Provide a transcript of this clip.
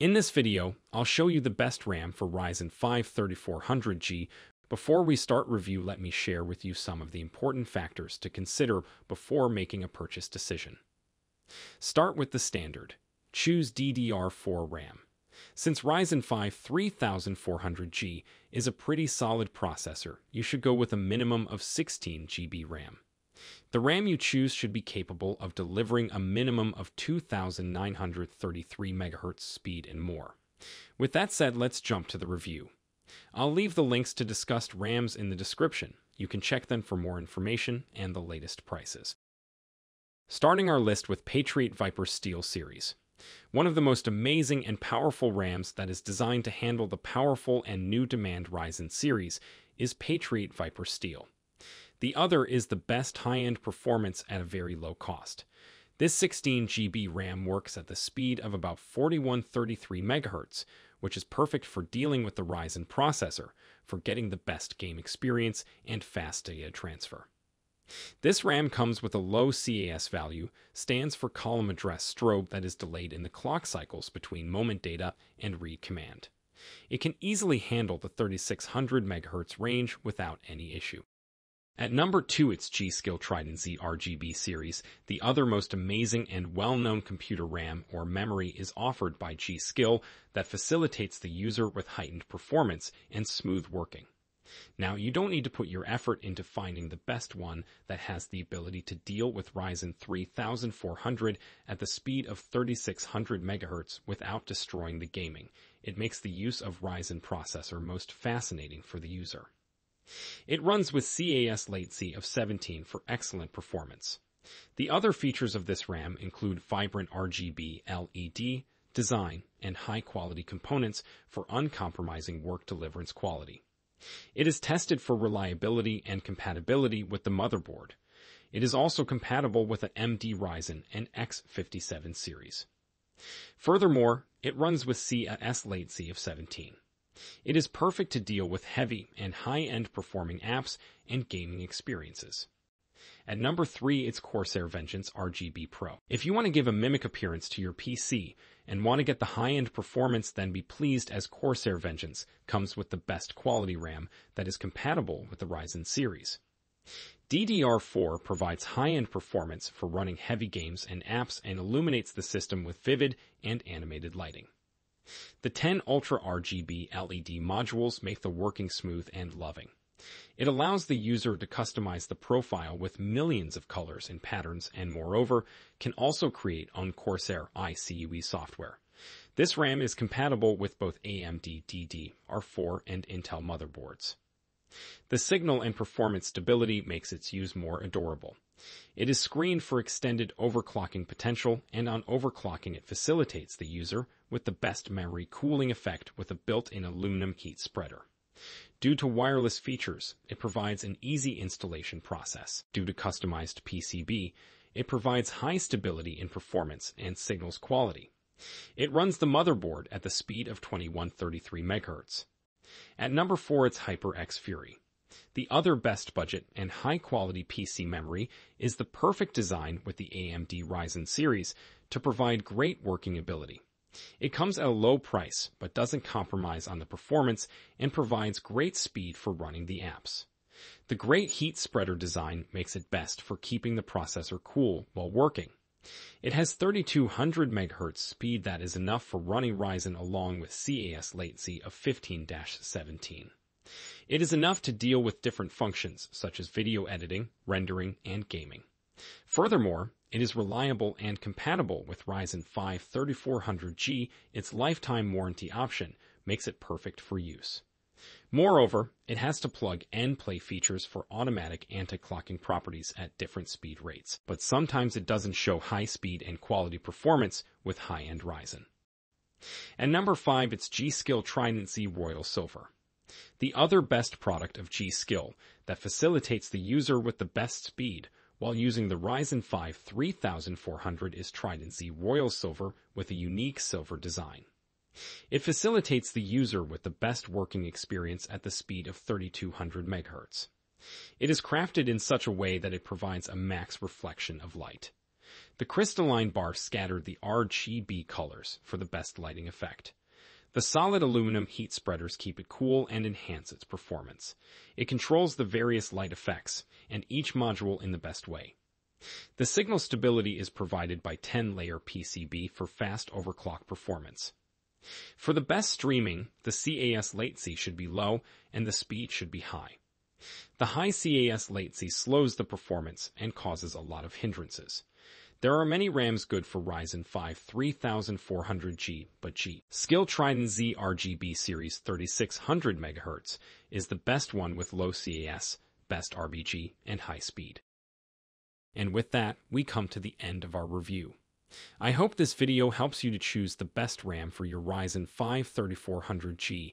In this video, I'll show you the best RAM for Ryzen 5 3400G. Before we start review, let me share with you some of the important factors to consider before making a purchase decision. Start with the standard. Choose DDR4 RAM. Since Ryzen 5 3400G is a pretty solid processor, you should go with a minimum of 16 GB RAM. The RAM you choose should be capable of delivering a minimum of 2,933 MHz speed and more. With that said, let's jump to the review. I'll leave the links to discussed RAMs in the description. You can check them for more information and the latest prices. Starting our list with Patriot Viper Steel Series. One of the most amazing and powerful RAMs that is designed to handle the powerful and new demand Ryzen series is Patriot Viper Steel. The other is the best high-end performance at a very low cost. This 16 GB RAM works at the speed of about 4133 MHz, which is perfect for dealing with the Ryzen processor, for getting the best game experience and fast data transfer. This RAM comes with a low CAS value, stands for column address strobe that is delayed in the clock cycles between moment data and read command. It can easily handle the 3600 MHz range without any issue. At number two, it's G-Skill Trident Z RGB series. The other most amazing and well-known computer RAM or memory is offered by G-Skill that facilitates the user with heightened performance and smooth working. Now, you don't need to put your effort into finding the best one that has the ability to deal with Ryzen 3400 at the speed of 3600 MHz without destroying the gaming. It makes the use of Ryzen processor most fascinating for the user. It runs with CAS latency of 17 for excellent performance. The other features of this RAM include vibrant RGB LED, design, and high-quality components for uncompromising work deliverance quality. It is tested for reliability and compatibility with the motherboard. It is also compatible with the MD Ryzen and X57 series. Furthermore, it runs with CAS latency of 17. It is perfect to deal with heavy and high-end performing apps and gaming experiences. At number 3, it's Corsair Vengeance RGB Pro. If you want to give a mimic appearance to your PC and want to get the high-end performance, then be pleased as Corsair Vengeance comes with the best quality RAM that is compatible with the Ryzen series. DDR4 provides high-end performance for running heavy games and apps and illuminates the system with vivid and animated lighting. The 10 Ultra RGB LED modules make the working smooth and loving. It allows the user to customize the profile with millions of colors and patterns and moreover can also create on Corsair iCUE software. This RAM is compatible with both AMD ddr 4 and Intel motherboards. The signal and performance stability makes its use more adorable. It is screened for extended overclocking potential, and on overclocking it facilitates the user with the best memory cooling effect with a built-in aluminum heat spreader. Due to wireless features, it provides an easy installation process. Due to customized PCB, it provides high stability in performance and signals quality. It runs the motherboard at the speed of 2133 MHz. At number four, it's HyperX Fury. The other best budget and high quality PC memory is the perfect design with the AMD Ryzen series to provide great working ability. It comes at a low price but doesn't compromise on the performance and provides great speed for running the apps. The great heat spreader design makes it best for keeping the processor cool while working. It has 3200 MHz speed that is enough for running Ryzen along with CAS latency of 15-17. It is enough to deal with different functions such as video editing, rendering, and gaming. Furthermore, it is reliable and compatible with Ryzen 5 3400G. Its lifetime warranty option makes it perfect for use. Moreover, it has to plug and play features for automatic anti-clocking properties at different speed rates, but sometimes it doesn't show high speed and quality performance with high-end Ryzen. And number five, it's G-Skill Trident Z Royal Silver. The other best product of G-Skill that facilitates the user with the best speed while using the Ryzen 5 3400 is Trident Z Royal Silver with a unique silver design. It facilitates the user with the best working experience at the speed of 3200 MHz. It is crafted in such a way that it provides a max reflection of light. The crystalline bar scattered the RGB colors for the best lighting effect. The solid aluminum heat spreaders keep it cool and enhance its performance. It controls the various light effects, and each module in the best way. The signal stability is provided by 10-layer PCB for fast overclock performance. For the best streaming, the CAS latency should be low and the speed should be high. The high CAS latency slows the performance and causes a lot of hindrances. There are many RAMs good for Ryzen 5 3400G, but G. Skill Trident Z RGB Series 3600 MHz is the best one with low CAS, best RBG, and high speed. And with that, we come to the end of our review. I hope this video helps you to choose the best RAM for your Ryzen 5 3400G